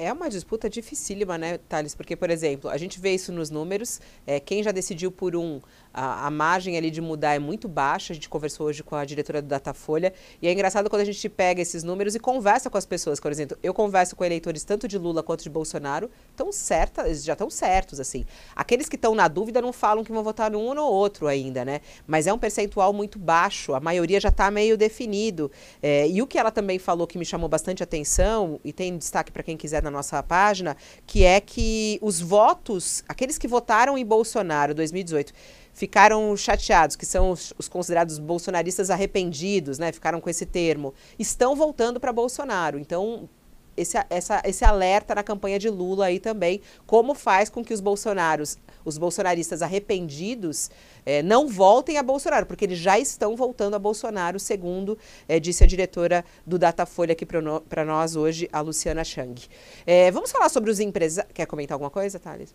é uma disputa dificílima, né, Thales? Porque, por exemplo, a gente vê isso nos números, é, quem já decidiu por um, a, a, margem ali de mudar é muito baixa, a gente conversou hoje com a diretora do Datafolha, e é engraçado quando a gente pega esses números e conversa com as pessoas, por exemplo, eu converso com eleitores tanto de Lula quanto de Bolsonaro, tão certa, eles já estão certos, assim. Aqueles que estão na dúvida não falam que vão votar num ou no outro ainda, né? Mas é um percentual muito baixo, a maioria já está meio definido. É, e o que ela também falou que me chamou bastante atenção, e tem destaque para quem quiser na na nossa página, que é que os votos, aqueles que votaram em Bolsonaro 2018, ficaram chateados, que são os, os considerados bolsonaristas arrependidos, né? Ficaram com esse termo, estão voltando para Bolsonaro. Então, esse, essa, esse alerta na campanha de Lula aí também, como faz com que os bolsonaros, os bolsonaristas arrependidos, eh, não voltem a Bolsonaro, porque eles já estão voltando a Bolsonaro, segundo eh, disse a diretora do Datafolha aqui para nós hoje, a Luciana Chang. Eh, vamos falar sobre os empresários. Quer comentar alguma coisa, Thales?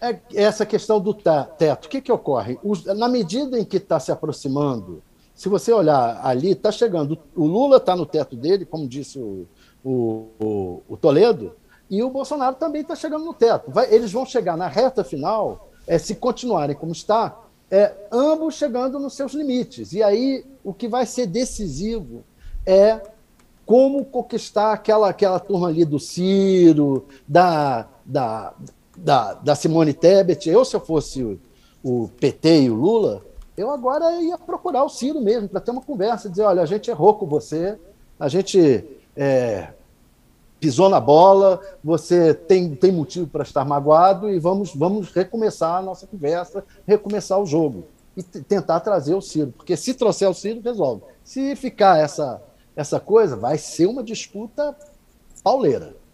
É essa questão do teto. O que, que ocorre? Os, na medida em que está se aproximando se você olhar ali, está chegando. O Lula está no teto dele, como disse o, o, o, Toledo, e o Bolsonaro também está chegando no teto. Vai, eles vão chegar na reta final, é, se continuarem como está, é, ambos chegando nos seus limites. E aí o que vai ser decisivo é como conquistar aquela, aquela turma ali do Ciro, da, da, da, da Simone Tebet. Eu, se eu fosse o, o PT e o Lula, eu agora ia procurar o Ciro mesmo para ter uma conversa, dizer, olha, a gente errou com você, a gente é, pisou na bola, você tem, tem motivo para estar magoado e vamos, vamos recomeçar a nossa conversa, recomeçar o jogo e tentar trazer o Ciro, porque se trouxer o Ciro, resolve. Se ficar essa, essa coisa, vai ser uma disputa pauleira.